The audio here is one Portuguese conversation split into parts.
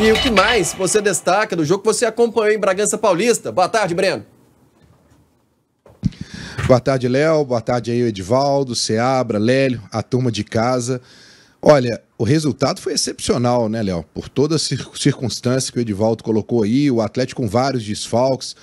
E o que mais você destaca do jogo que você acompanhou em Bragança Paulista? Boa tarde, Breno. Boa tarde, Léo. Boa tarde aí, Edivaldo, Seabra, Lélio, a turma de casa. Olha, o resultado foi excepcional, né, Léo? Por toda a circunstância que o Edivaldo colocou aí, o Atlético com vários desfalques,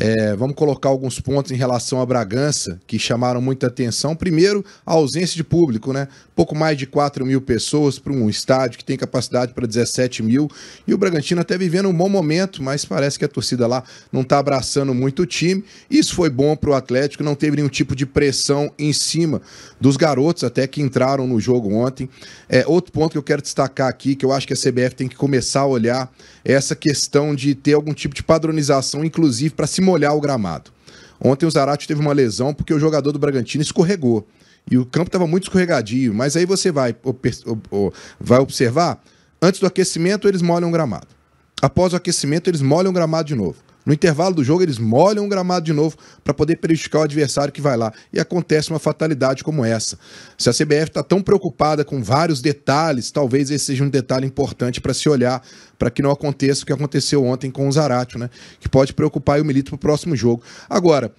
é, vamos colocar alguns pontos em relação a Bragança que chamaram muita atenção. Primeiro, a ausência de público, né? Pouco mais de 4 mil pessoas para um estádio que tem capacidade para 17 mil. E o Bragantino até vivendo um bom momento, mas parece que a torcida lá não está abraçando muito o time. Isso foi bom para o Atlético, não teve nenhum tipo de pressão em cima dos garotos, até que entraram no jogo ontem. É, outro ponto que eu quero destacar aqui, que eu acho que a CBF tem que começar a olhar, é essa questão de ter algum tipo de padronização, inclusive para se molhar o gramado. Ontem o Zarate teve uma lesão porque o jogador do Bragantino escorregou. E o campo estava muito escorregadio. Mas aí você vai, vai observar: antes do aquecimento, eles molham o gramado. Após o aquecimento, eles molham o gramado de novo. No intervalo do jogo, eles molham o gramado de novo para poder prejudicar o adversário que vai lá. E acontece uma fatalidade como essa. Se a CBF está tão preocupada com vários detalhes, talvez esse seja um detalhe importante para se olhar, para que não aconteça o que aconteceu ontem com o Zaratio, né? Que pode preocupar o Milito para o próximo jogo. Agora.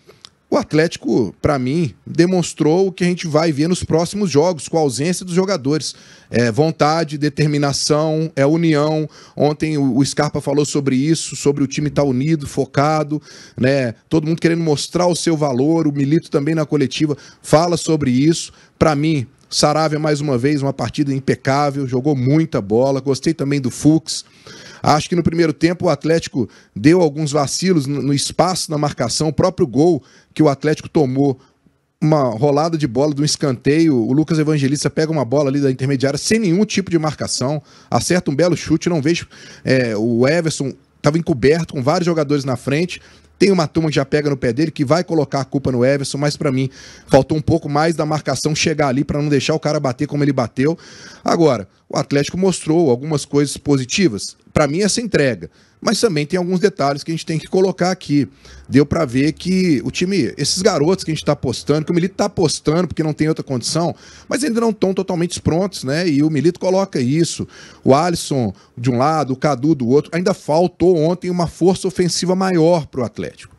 O Atlético, para mim, demonstrou o que a gente vai ver nos próximos jogos, com a ausência dos jogadores. É, vontade, determinação, é união. Ontem o Scarpa falou sobre isso, sobre o time estar tá unido, focado, né? Todo mundo querendo mostrar o seu valor. O Milito também na coletiva fala sobre isso. Para mim, Saravia mais uma vez uma partida impecável, jogou muita bola. Gostei também do Fux. Acho que no primeiro tempo o Atlético deu alguns vacilos no espaço na marcação. O próprio gol que o Atlético tomou uma rolada de bola de um escanteio, o Lucas Evangelista pega uma bola ali da intermediária sem nenhum tipo de marcação, acerta um belo chute, não vejo é, o Everson estava encoberto com vários jogadores na frente, tem uma turma que já pega no pé dele, que vai colocar a culpa no Everson, mas para mim faltou um pouco mais da marcação chegar ali para não deixar o cara bater como ele bateu. Agora, o Atlético mostrou algumas coisas positivas. Para mim, essa entrega. Mas também tem alguns detalhes que a gente tem que colocar aqui. Deu para ver que o time, esses garotos que a gente está apostando, que o Milito está apostando porque não tem outra condição, mas ainda não estão totalmente prontos, né? E o Milito coloca isso. O Alisson de um lado, o Cadu do outro. Ainda faltou ontem uma força ofensiva maior para o Atlético.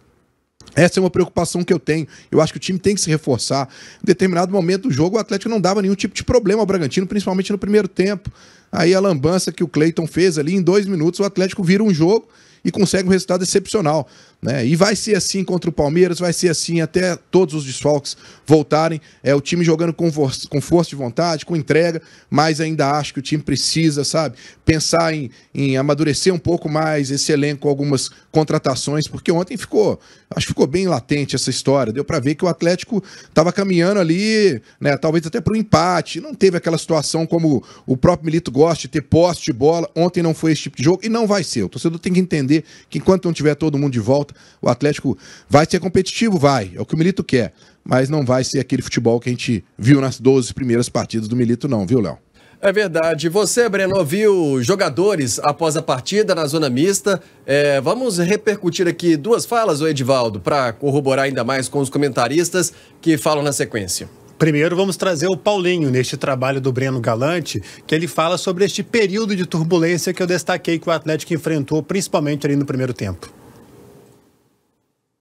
Essa é uma preocupação que eu tenho. Eu acho que o time tem que se reforçar. Em determinado momento do jogo, o Atlético não dava nenhum tipo de problema ao Bragantino, principalmente no primeiro tempo. Aí a lambança que o Cleiton fez ali, em dois minutos, o Atlético vira um jogo e consegue um resultado excepcional. Né? E vai ser assim contra o Palmeiras, vai ser assim até todos os desfalques voltarem. É o time jogando com, força, com força de vontade, com entrega, mas ainda acho que o time precisa, sabe, pensar em, em amadurecer um pouco mais esse elenco, algumas contratações, porque ontem ficou, acho que ficou bem latente essa história. Deu para ver que o Atlético estava caminhando ali, né, talvez até para o empate. Não teve aquela situação como o próprio Milito gosta de ter poste de bola. Ontem não foi esse tipo de jogo e não vai ser. O torcedor tem que entender que enquanto não tiver todo mundo de volta volta. O Atlético vai ser competitivo, vai, é o que o Milito quer, mas não vai ser aquele futebol que a gente viu nas 12 primeiras partidas do Milito não, viu, Léo? É verdade. Você, Breno, viu jogadores após a partida na zona mista. É, vamos repercutir aqui duas falas, o Edivaldo, para corroborar ainda mais com os comentaristas que falam na sequência. Primeiro, vamos trazer o Paulinho neste trabalho do Breno Galante, que ele fala sobre este período de turbulência que eu destaquei que o Atlético enfrentou, principalmente ali no primeiro tempo.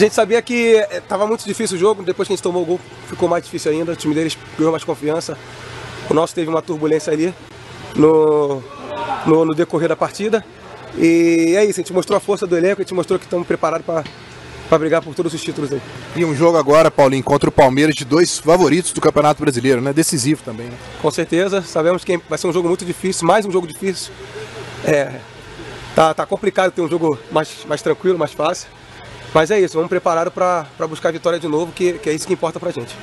A gente sabia que estava eh, muito difícil o jogo, depois que a gente tomou o gol ficou mais difícil ainda, o time deles ganhou mais confiança. O nosso teve uma turbulência ali no, no, no decorrer da partida. E é isso, a gente mostrou a força do elenco, a gente mostrou que estamos preparados para para brigar por todos os títulos aí. E um jogo agora, Paulinho, contra o Palmeiras, de dois favoritos do Campeonato Brasileiro, né? Decisivo também, né? Com certeza, sabemos que vai ser um jogo muito difícil, mais um jogo difícil. É, tá, tá complicado ter um jogo mais, mais tranquilo, mais fácil. Mas é isso, vamos preparado para buscar a vitória de novo, que, que é isso que importa para a gente.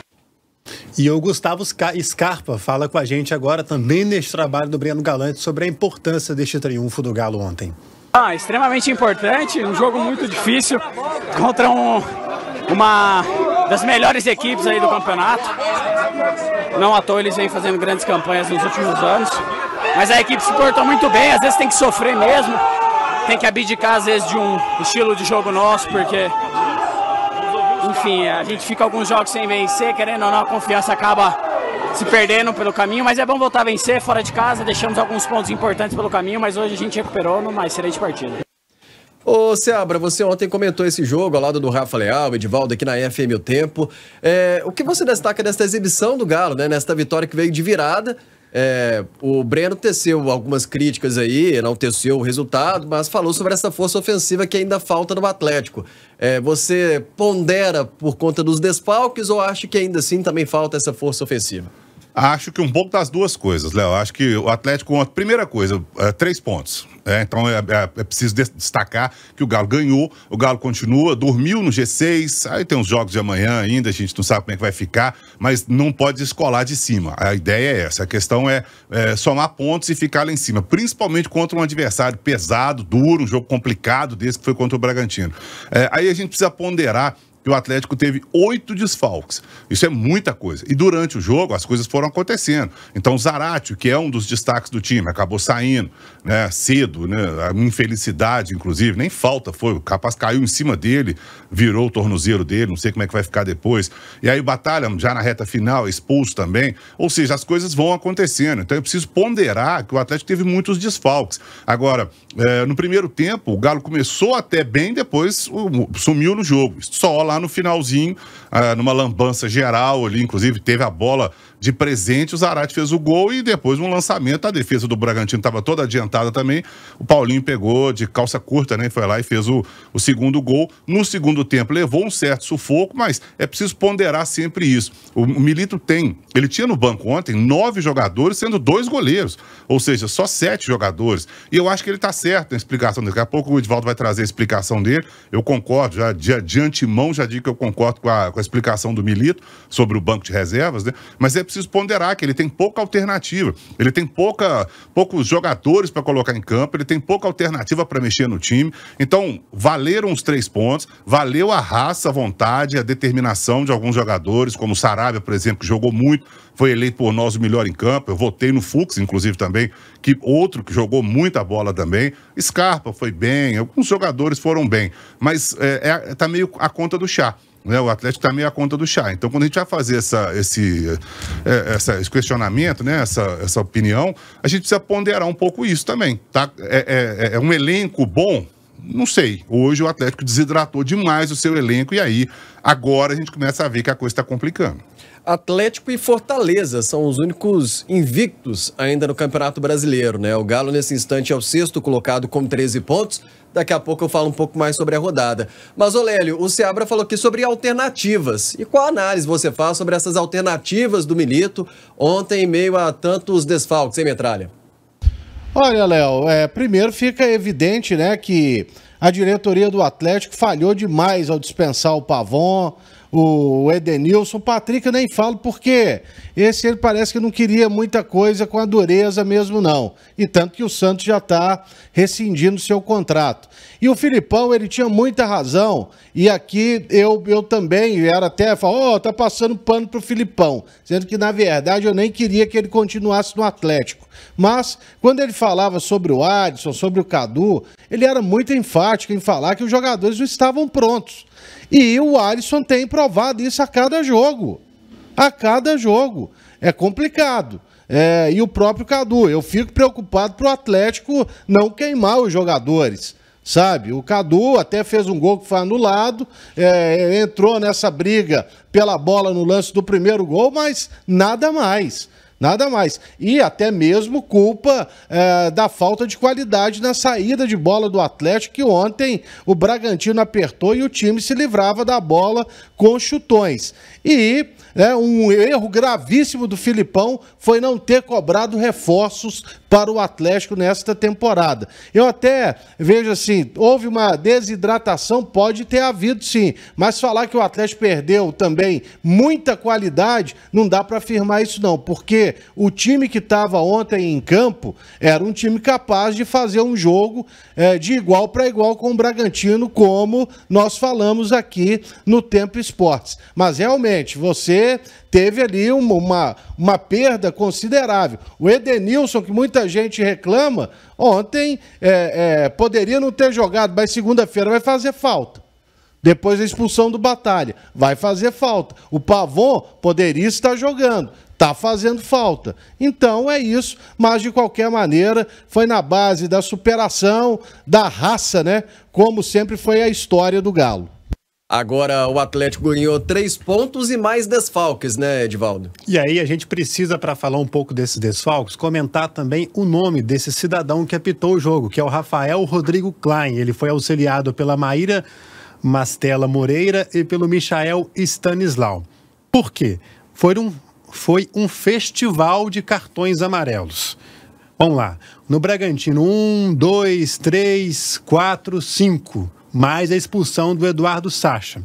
E o Gustavo Scarpa fala com a gente agora também neste trabalho do Breno Galante sobre a importância deste triunfo do Galo ontem. Ah, extremamente importante, um jogo muito difícil contra um, uma das melhores equipes aí do campeonato. Não à toa eles vêm fazendo grandes campanhas nos últimos anos. Mas a equipe se portou muito bem, às vezes tem que sofrer mesmo tem que abdicar às vezes de um estilo de jogo nosso, porque enfim, a gente fica alguns jogos sem vencer, querendo ou não, a confiança acaba se perdendo pelo caminho, mas é bom voltar a vencer fora de casa, deixamos alguns pontos importantes pelo caminho, mas hoje a gente recuperou numa excelente partida. Ô, Seabra, você ontem comentou esse jogo ao lado do Rafa Leal, Edivaldo, aqui na FM O Tempo. É, o que você destaca desta exibição do Galo, né? Nesta vitória que veio de virada, é, o Breno teceu algumas críticas aí, não teceu o resultado, mas falou sobre essa força ofensiva que ainda falta no Atlético. É, você pondera por conta dos desfalques ou acha que ainda assim também falta essa força ofensiva? Acho que um pouco das duas coisas, Léo. Acho que o Atlético, primeira coisa, é, três pontos. É, então é, é, é preciso destacar que o Galo ganhou, o Galo continua, dormiu no G6, aí tem uns jogos de amanhã ainda, a gente não sabe como é que vai ficar, mas não pode descolar de cima. A ideia é essa. A questão é, é somar pontos e ficar lá em cima, principalmente contra um adversário pesado, duro, um jogo complicado desse que foi contra o Bragantino. É, aí a gente precisa ponderar o Atlético teve oito desfalques. Isso é muita coisa. E durante o jogo, as coisas foram acontecendo. Então, o Zarate, que é um dos destaques do time, acabou saindo né, cedo, né, a infelicidade, inclusive, nem falta foi. O capaz caiu em cima dele, virou o tornozelo dele, não sei como é que vai ficar depois. E aí, o Batalha, já na reta final, expulso também. Ou seja, as coisas vão acontecendo. Então, eu preciso ponderar que o Atlético teve muitos desfalques. Agora, é, no primeiro tempo, o Galo começou até bem, depois sumiu no jogo. Só lá no finalzinho, ah, numa lambança geral ali, inclusive teve a bola de presente, o Zarate fez o gol e depois um lançamento. A defesa do Bragantino estava toda adiantada também. O Paulinho pegou de calça curta, né? Foi lá e fez o, o segundo gol. No segundo tempo, levou um certo sufoco, mas é preciso ponderar sempre isso. O, o Milito tem, ele tinha no banco ontem nove jogadores, sendo dois goleiros, ou seja, só sete jogadores. E eu acho que ele está certo na explicação. Daqui a pouco o Edvaldo vai trazer a explicação dele. Eu concordo, já de, de antemão já digo que eu concordo com a, com a explicação do Milito sobre o banco de reservas, né? Mas é preciso ponderar que ele tem pouca alternativa, ele tem pouca, poucos jogadores para colocar em campo, ele tem pouca alternativa para mexer no time. Então, valeram os três pontos, valeu a raça, a vontade, a determinação de alguns jogadores, como o Sarabia, por exemplo, que jogou muito, foi eleito por nós o melhor em campo. Eu votei no Fux, inclusive, também, que outro que jogou muita bola também. Scarpa foi bem, alguns jogadores foram bem, mas é, é tá meio a conta do chá. Né? O Atlético está meio à conta do chá. Então, quando a gente vai fazer essa, esse, é, essa, esse questionamento, né? essa, essa opinião, a gente precisa ponderar um pouco isso também. Tá? É, é, é, é um elenco bom, não sei. Hoje o Atlético desidratou demais o seu elenco e aí agora a gente começa a ver que a coisa está complicando. Atlético e Fortaleza são os únicos invictos ainda no Campeonato Brasileiro, né? O Galo nesse instante é o sexto colocado com 13 pontos, Daqui a pouco eu falo um pouco mais sobre a rodada. Mas, Olélio, o Seabra falou aqui sobre alternativas. E qual análise você faz sobre essas alternativas do Milito ontem em meio a tantos desfalques, hein, Metralha? Olha, Léo, é, primeiro fica evidente né, que a diretoria do Atlético falhou demais ao dispensar o Pavon, o Edenilson. Patrick eu nem falo porque esse ele parece que não queria muita coisa com a dureza mesmo não. E tanto que o Santos já está rescindindo seu contrato. E o Filipão, ele tinha muita razão e aqui eu, eu também era até falar, oh, tá passando pano pro Filipão, sendo que na verdade eu nem queria que ele continuasse no Atlético. Mas quando ele falava sobre o Adson, sobre o Cadu, ele era muito enfático em falar que os jogadores não estavam prontos. E o Alisson tem provado isso a cada jogo. A cada jogo. É complicado. É, e o próprio Cadu. Eu fico preocupado para o Atlético não queimar os jogadores. Sabe, o Cadu até fez um gol que foi anulado, é, entrou nessa briga pela bola no lance do primeiro gol, mas nada mais. Nada mais. E até mesmo culpa é, da falta de qualidade na saída de bola do Atlético, que ontem o Bragantino apertou e o time se livrava da bola com chutões. E né? Um erro gravíssimo do Filipão foi não ter cobrado reforços para o Atlético nesta temporada. Eu até vejo assim, houve uma desidratação, pode ter havido sim, mas falar que o Atlético perdeu também muita qualidade, não dá para afirmar isso não, porque o time que estava ontem em campo era um time capaz de fazer um jogo é, de igual para igual com o Bragantino, como nós falamos aqui no Tempo Esportes. Mas realmente, você teve ali uma, uma, uma perda considerável. O Edenilson, que muita gente reclama, ontem é, é, poderia não ter jogado, mas segunda-feira vai fazer falta. Depois da expulsão do Batalha, vai fazer falta. O Pavon poderia estar jogando, Está fazendo falta. Então é isso, mas de qualquer maneira, foi na base da superação, da raça, né? Como sempre foi a história do Galo. Agora o Atlético ganhou três pontos e mais desfalques, né, Edivaldo? E aí a gente precisa, para falar um pouco desses desfalques, comentar também o nome desse cidadão que apitou o jogo, que é o Rafael Rodrigo Klein. Ele foi auxiliado pela Maíra Mastela Moreira e pelo Michael Stanislau. Por quê? Foi um, foi um festival de cartões amarelos. Vamos lá. No Bragantino, um, dois, três, quatro, cinco mais a expulsão do Eduardo Sacha.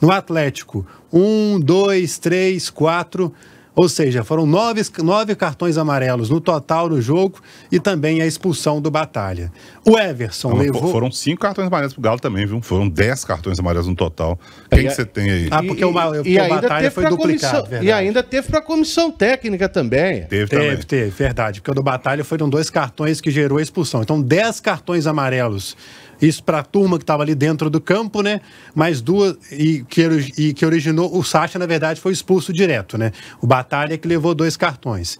No Atlético, um, dois, três, quatro. Ou seja, foram nove, nove cartões amarelos no total no jogo e também a expulsão do Batalha. O Everson levou. Foram cinco cartões amarelos pro Galo também, viu? Foram dez cartões amarelos no total. É, Quem você tem aí? Ah, porque e, o, e, o Batalha foi duplicado. Comissão, e ainda teve para a comissão técnica também. Teve, teve, também. teve, verdade. Porque o do Batalha foram dois cartões que gerou a expulsão. Então, dez cartões amarelos isso para a turma que estava ali dentro do campo, né? Mais duas. E que, e que originou. O Sacha, na verdade, foi expulso direto, né? O Batalha que levou dois cartões.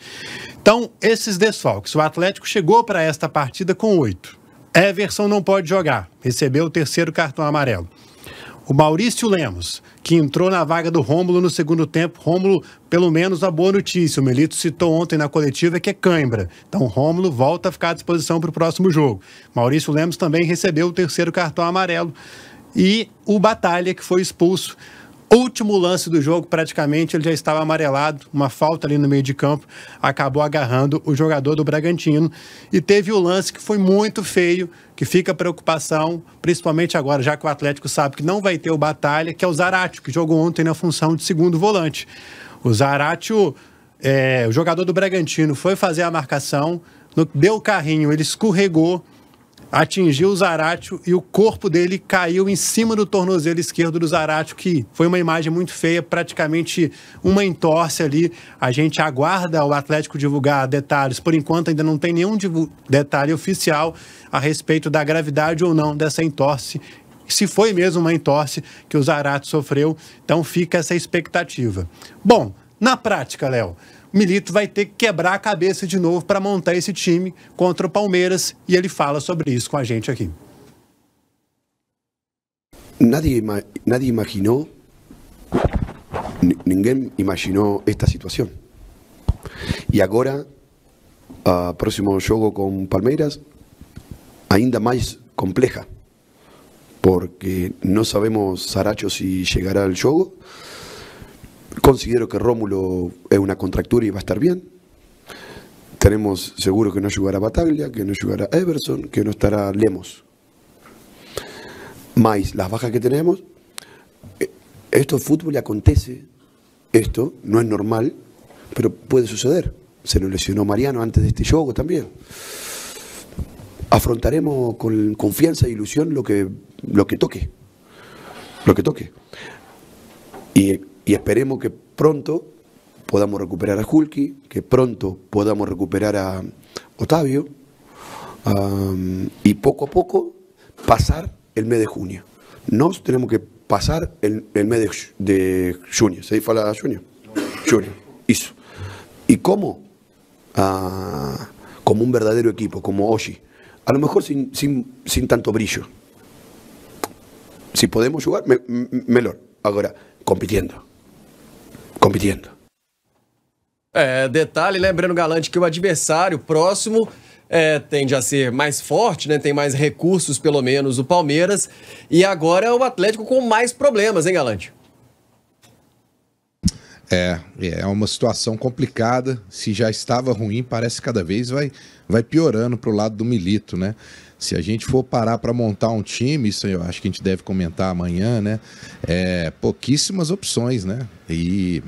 Então, esses desfalques. O Atlético chegou para esta partida com oito. Everson não pode jogar. Recebeu o terceiro cartão amarelo o Maurício Lemos, que entrou na vaga do Rômulo no segundo tempo. Rômulo, pelo menos, a boa notícia. O Melito citou ontem na coletiva que é cãibra. Então, Rômulo volta a ficar à disposição para o próximo jogo. Maurício Lemos também recebeu o terceiro cartão amarelo. E o Batalha, que foi expulso último lance do jogo, praticamente, ele já estava amarelado, uma falta ali no meio de campo, acabou agarrando o jogador do Bragantino e teve o lance que foi muito feio, que fica preocupação, principalmente agora, já que o Atlético sabe que não vai ter o Batalha, que é o Zaratio, que jogou ontem na função de segundo volante. O Zaratio, é, o jogador do Bragantino, foi fazer a marcação, no, deu o carrinho, ele escorregou, atingiu o Zaratio e o corpo dele caiu em cima do tornozelo esquerdo do Zaratio, que foi uma imagem muito feia, praticamente uma entorse ali. A gente aguarda o Atlético divulgar detalhes. Por enquanto, ainda não tem nenhum detalhe oficial a respeito da gravidade ou não dessa entorse. Se foi mesmo uma entorse que o Zaratio sofreu, então fica essa expectativa. Bom, na prática, Léo, o Milito vai ter que quebrar a cabeça de novo para montar esse time contra o Palmeiras e ele fala sobre isso com a gente aqui. Nadie, nadie imaginou, ninguém imaginou esta situação. E agora, o próximo jogo com Palmeiras, ainda mais complexa porque não sabemos, Saracho, se chegará ao jogo. Considero que Rómulo es una contractura y va a estar bien. Tenemos seguro que no llegará Bataglia, que no llegará Everson, que no estará Lemos. Más las bajas que tenemos, eh, esto fútbol acontece. Esto no es normal, pero puede suceder. Se nos lesionó Mariano antes de este juego también. Afrontaremos con confianza e ilusión lo que, lo que toque. Lo que toque. Y y esperemos que pronto podamos recuperar a Julki, que pronto podamos recuperar a Otavio y poco a poco pasar el mes de junio. no tenemos que pasar el, mes de, junio. ¿Se dice la junio? Junio. Eso. ¿Y cómo? Ah, como un verdadero equipo, como Oshi. A lo mejor sin, tanto brillo. Si podemos jugar, mejor. Ahora, compitiendo. Combinando. É, detalhe, lembrando, né, Galante, que o adversário próximo é, tende a ser mais forte, né? Tem mais recursos, pelo menos, o Palmeiras. E agora é o Atlético com mais problemas, hein, Galante? É, é uma situação complicada. Se já estava ruim, parece que cada vez vai, vai piorando para o lado do Milito, né? Se a gente for parar para montar um time, isso eu acho que a gente deve comentar amanhã, né? É, pouquíssimas opções, né? E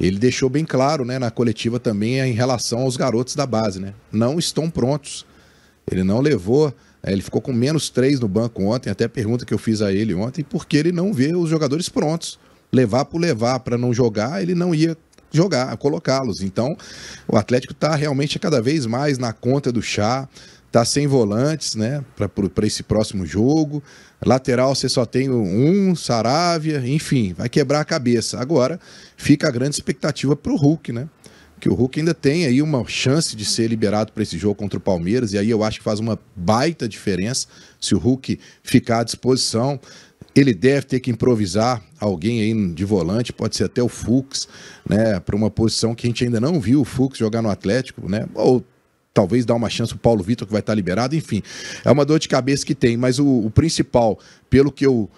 ele deixou bem claro né, na coletiva também em relação aos garotos da base, né? Não estão prontos. Ele não levou, é, ele ficou com menos três no banco ontem, até pergunta que eu fiz a ele ontem, porque ele não vê os jogadores prontos. Levar por levar para não jogar, ele não ia jogar, colocá-los. Então, o Atlético está realmente cada vez mais na conta do chá. Tá sem volantes, né? Para esse próximo jogo. Lateral você só tem um, Saravia, enfim, vai quebrar a cabeça. Agora fica a grande expectativa para o Hulk, né? que o Hulk ainda tem aí uma chance de ser liberado para esse jogo contra o Palmeiras, e aí eu acho que faz uma baita diferença se o Hulk ficar à disposição. Ele deve ter que improvisar alguém aí de volante, pode ser até o Fux, né, para uma posição que a gente ainda não viu o Fux jogar no Atlético, né? Ou talvez dar uma chance o Paulo Vitor, que vai estar liberado, enfim. É uma dor de cabeça que tem, mas o, o principal, pelo que eu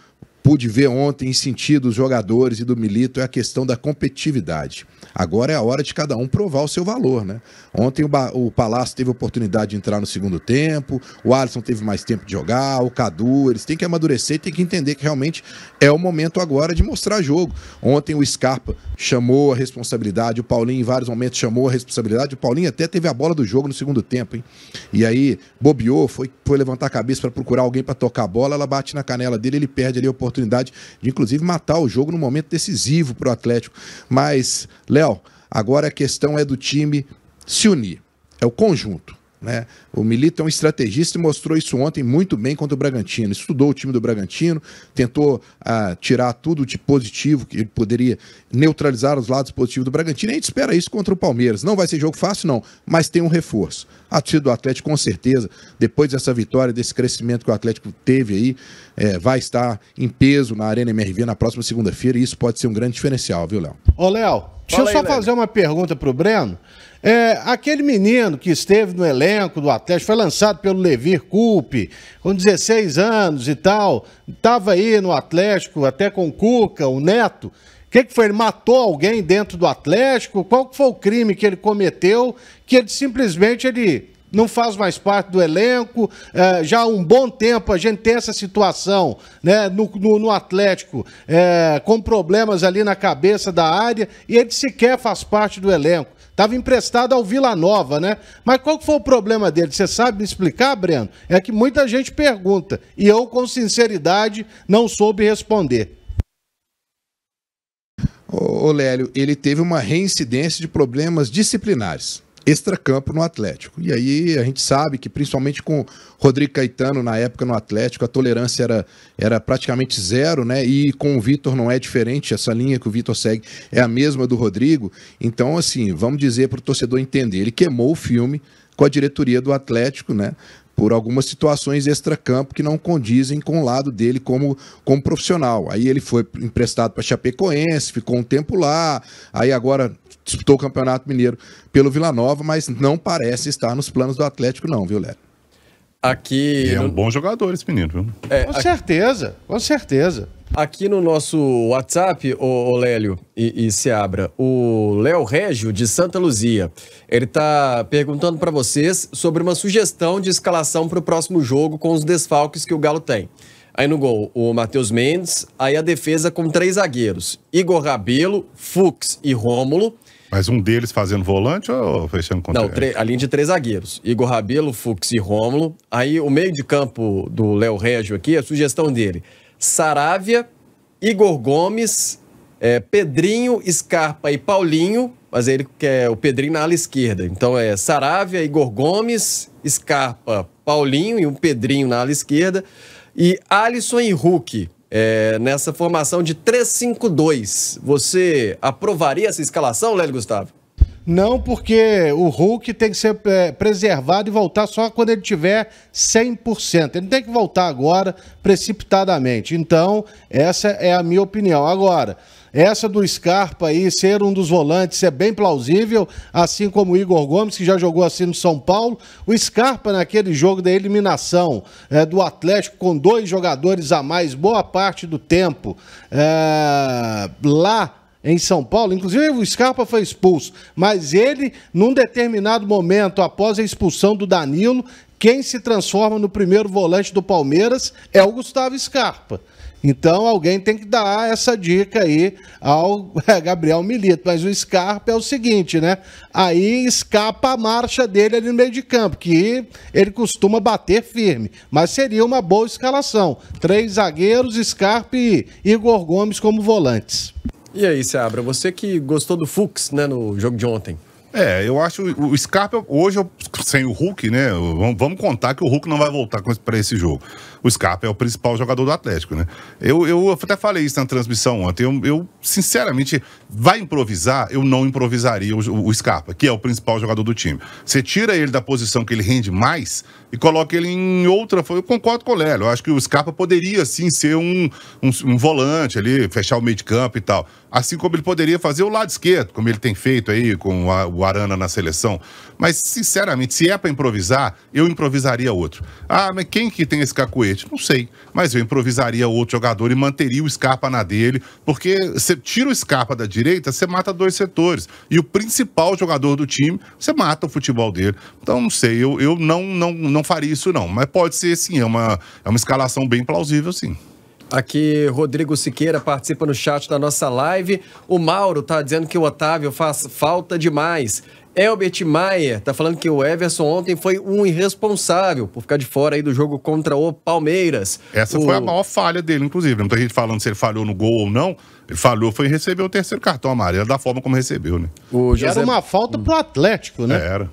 pude ver ontem e sentir dos jogadores e do Milito é a questão da competitividade. Agora é a hora de cada um provar o seu valor, né? Ontem o, ba o Palácio teve oportunidade de entrar no segundo tempo, o Alisson teve mais tempo de jogar, o Cadu, eles têm que amadurecer e têm que entender que realmente é o momento agora de mostrar jogo. Ontem o Scarpa chamou a responsabilidade, o Paulinho em vários momentos chamou a responsabilidade, o Paulinho até teve a bola do jogo no segundo tempo, hein? E aí bobeou, foi, foi levantar a cabeça para procurar alguém para tocar a bola, ela bate na canela dele, ele perde ali a oportunidade oportunidade de, inclusive, matar o jogo no momento decisivo para o Atlético. Mas, Léo, agora a questão é do time se unir. É o conjunto. Né? O Milito é um estrategista e mostrou isso ontem muito bem contra o Bragantino. Estudou o time do Bragantino, tentou ah, tirar tudo de positivo, que ele poderia neutralizar os lados positivos do Bragantino. E a gente espera isso contra o Palmeiras. Não vai ser jogo fácil, não, mas tem um reforço. A torcida do Atlético, com certeza, depois dessa vitória, desse crescimento que o Atlético teve aí, é, vai estar em peso na Arena MRV na próxima segunda-feira e isso pode ser um grande diferencial, viu, Léo? Ô, Léo, deixa eu só aí, fazer uma pergunta pro Breno. É, aquele menino que esteve no elenco do Atlético, foi lançado pelo Levir Culpe, com 16 anos e tal, estava aí no Atlético, até com o Cuca, o Neto. O que, que foi? Ele matou alguém dentro do Atlético? Qual foi o crime que ele cometeu que ele simplesmente ele não faz mais parte do elenco. É, já há um bom tempo a gente tem essa situação né, no, no, no Atlético, é, com problemas ali na cabeça da área, e ele sequer faz parte do elenco. Estava emprestado ao Vila Nova, né? Mas qual foi o problema dele? Você sabe me explicar, Breno? É que muita gente pergunta e eu, com sinceridade, não soube responder. Ô, Lélio, ele teve uma reincidência de problemas disciplinares extracampo no Atlético. E aí a gente sabe que, principalmente com Rodrigo Caetano na época no Atlético, a tolerância era, era praticamente zero, né? E com o Vitor não é diferente, essa linha que o Vitor segue é a mesma do Rodrigo. Então, assim, vamos dizer para o torcedor entender, ele queimou o filme com a diretoria do Atlético, né? por algumas situações extra-campo que não condizem com o lado dele como, como profissional. Aí ele foi emprestado para Chapecoense, ficou um tempo lá, aí agora disputou o Campeonato Mineiro pelo Vila Nova, mas não parece estar nos planos do Atlético não, viu, Léo? Aqui... E é um bom jogador esse menino, viu? É, com certeza, com certeza. Aqui no nosso WhatsApp, o Lélio e, e Seabra, o Léo Régio, de Santa Luzia, ele está perguntando para vocês sobre uma sugestão de escalação para o próximo jogo com os desfalques que o Galo tem. Aí no gol, o Matheus Mendes, aí a defesa com três zagueiros, Igor Rabelo, Fux e Rômulo. Mas um deles fazendo volante ou fechando contra? Não, a linha de três zagueiros. Igor Rabelo, Fux e Rômulo. Aí o meio de campo do Léo Régio aqui, a sugestão dele. Saravia, Igor Gomes, é, Pedrinho, Scarpa e Paulinho, mas ele quer é o Pedrinho na ala esquerda. Então é Saravia, Igor Gomes, Scarpa, Paulinho e um Pedrinho na ala esquerda. E Alisson e Hulk, é, nessa formação de 3-5-2. Você aprovaria essa escalação, Lélio Gustavo? não porque o Hulk tem que ser é, preservado e voltar só quando ele tiver 100%. Ele tem que voltar agora, precipitadamente. Então, essa é a minha opinião. Agora, essa do Scarpa aí ser um dos volantes é bem plausível, assim como o Igor Gomes, que já jogou assim no São Paulo. O Scarpa, naquele jogo da eliminação é, do Atlético, com dois jogadores a mais, boa parte do tempo, é, lá em São Paulo, inclusive o Scarpa foi expulso, mas ele, num determinado momento, após a expulsão do Danilo, quem se transforma no primeiro volante do Palmeiras é o Gustavo Scarpa. Então alguém tem que dar essa dica aí ao é, Gabriel Milito. Mas o Scarpa é o seguinte, né? Aí escapa a marcha dele ali no meio de campo, que ele costuma bater firme. Mas seria uma boa escalação. Três zagueiros, Scarpa e Igor Gomes como volantes. E aí, Seabra, você que gostou do Fux, né, no jogo de ontem? É, eu acho o Scarpa hoje sem o Hulk, né? Vamos contar que o Hulk não vai voltar para esse jogo o Scarpa é o principal jogador do Atlético, né? Eu, eu até falei isso na transmissão ontem. Eu, eu sinceramente, vai improvisar, eu não improvisaria o, o Scarpa, que é o principal jogador do time. Você tira ele da posição que ele rende mais e coloca ele em outra. Eu concordo com o Lélio. Eu acho que o Scarpa poderia sim ser um, um, um volante ali, fechar o meio de campo e tal. Assim como ele poderia fazer o lado esquerdo, como ele tem feito aí com o Arana na seleção. Mas, sinceramente, se é para improvisar, eu improvisaria outro. Ah, mas quem que tem esse cacuete? Não sei. Mas eu improvisaria outro jogador e manteria o Scarpa na dele, porque você tira o Scarpa da direita, você mata dois setores. E o principal jogador do time, você mata o futebol dele. Então, não sei, eu, eu não, não, não faria isso não. Mas pode ser sim, é uma, é uma escalação bem plausível sim. Aqui, Rodrigo Siqueira participa no chat da nossa live. O Mauro está dizendo que o Otávio faz falta demais. Elbert Maia tá falando que o Everson ontem foi um irresponsável por ficar de fora aí do jogo contra o Palmeiras. Essa o... foi a maior falha dele, inclusive. Não tem gente falando se ele falhou no gol ou não. Ele falhou foi receber o terceiro cartão amarelo da forma como recebeu, né? O José... Era uma falta pro Atlético, né? era.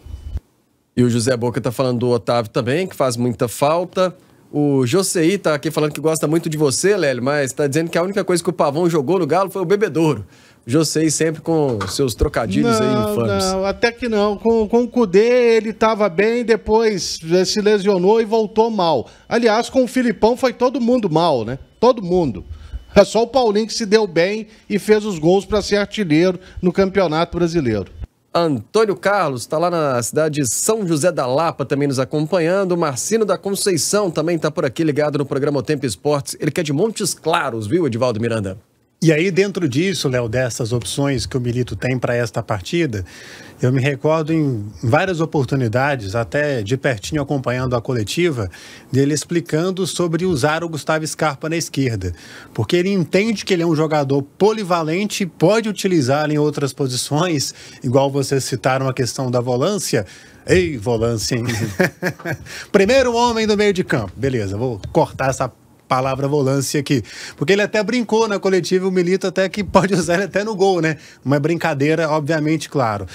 E o José Boca tá falando do Otávio também, que faz muita falta. O Josei tá aqui falando que gosta muito de você, Lélio, mas tá dizendo que a única coisa que o Pavão jogou no Galo foi o bebedouro. Josei sempre com seus trocadilhos não, aí infames. Não, até que não. Com, com o Cudê ele estava bem, depois eh, se lesionou e voltou mal. Aliás, com o Filipão foi todo mundo mal, né? Todo mundo. É só o Paulinho que se deu bem e fez os gols para ser artilheiro no Campeonato Brasileiro. Antônio Carlos está lá na cidade de São José da Lapa também nos acompanhando. Marcino da Conceição também está por aqui ligado no programa o Tempo Esportes. Ele que é de Montes Claros, viu, Edivaldo Miranda? E aí, dentro disso, Léo, dessas opções que o Milito tem para esta partida, eu me recordo em várias oportunidades, até de pertinho acompanhando a coletiva, dele explicando sobre usar o Gustavo Scarpa na esquerda. Porque ele entende que ele é um jogador polivalente e pode utilizá-lo em outras posições, igual vocês citaram a questão da volância. Ei, volância, hein? Primeiro homem do meio de campo. Beleza, vou cortar essa palavra volância aqui. Porque ele até brincou na coletiva, o Milito até que pode usar ele até no gol, né? Uma brincadeira, obviamente, claro.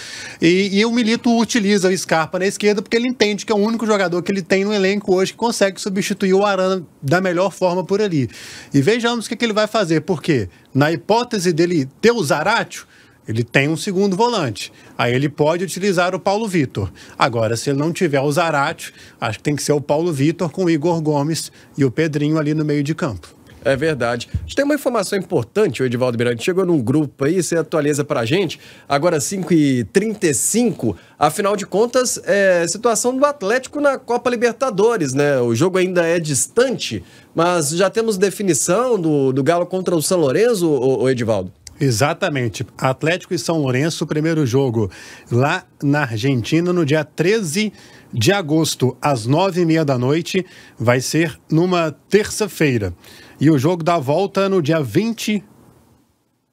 E, e o Milito utiliza o Scarpa na esquerda porque ele entende que é o único jogador que ele tem no elenco hoje que consegue substituir o Arana da melhor forma por ali. E vejamos o que, que ele vai fazer, porque na hipótese dele ter o Zaratio, ele tem um segundo volante. Aí ele pode utilizar o Paulo Vitor. Agora, se ele não tiver o Zarate, acho que tem que ser o Paulo Vitor com o Igor Gomes e o Pedrinho ali no meio de campo. É verdade. A gente tem uma informação importante, o Edivaldo Miranda Chegou num grupo aí, você atualiza pra gente. Agora 5h35. Afinal de contas, é situação do Atlético na Copa Libertadores, né? O jogo ainda é distante, mas já temos definição do, do Galo contra o São Lourenço, o, o Edivaldo? Exatamente. Atlético e São Lourenço, primeiro jogo lá na Argentina, no dia 13 de agosto, às nove e meia da noite, vai ser numa terça-feira. E o jogo dá volta no dia 20.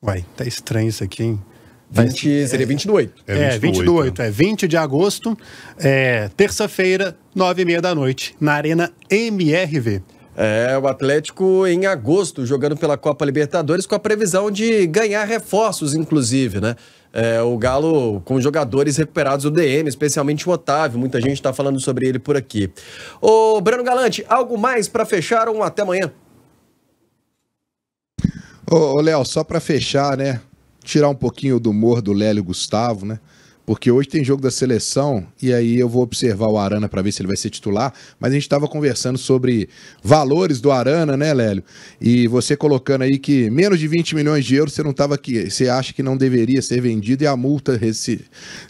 Uai, tá estranho isso aqui, hein? 20, seria 28. É, 28, é 20 é. de agosto, é, terça-feira, 9 9h30 da noite, na Arena MRV. É, o Atlético em agosto, jogando pela Copa Libertadores, com a previsão de ganhar reforços, inclusive, né? É, o Galo com jogadores recuperados do DM, especialmente o Otávio. Muita gente está falando sobre ele por aqui. Ô, Breno Galante, algo mais para fechar ou um até amanhã? Ô, ô Léo, só para fechar, né? Tirar um pouquinho do humor do Lélio Gustavo, né? Porque hoje tem jogo da seleção e aí eu vou observar o Arana para ver se ele vai ser titular. Mas a gente estava conversando sobre valores do Arana, né, Lélio? E você colocando aí que menos de 20 milhões de euros você não estava aqui, você acha que não deveria ser vendido e a multa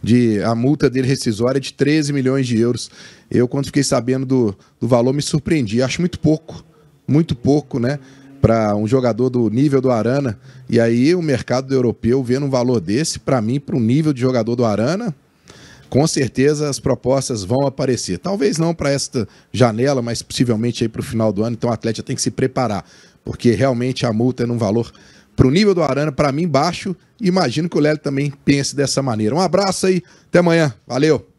de a multa dele rescisória é de 13 milhões de euros. Eu quando fiquei sabendo do, do valor me surpreendi, acho muito pouco, muito pouco, né? para um jogador do nível do Arana. E aí o mercado europeu vendo um valor desse, para mim, para o nível de jogador do Arana, com certeza as propostas vão aparecer. Talvez não para esta janela, mas possivelmente aí para o final do ano. Então o Atlético tem que se preparar, porque realmente a multa é num valor para o nível do Arana, para mim, baixo. Imagino que o Lélio também pense dessa maneira. Um abraço aí, até amanhã. Valeu!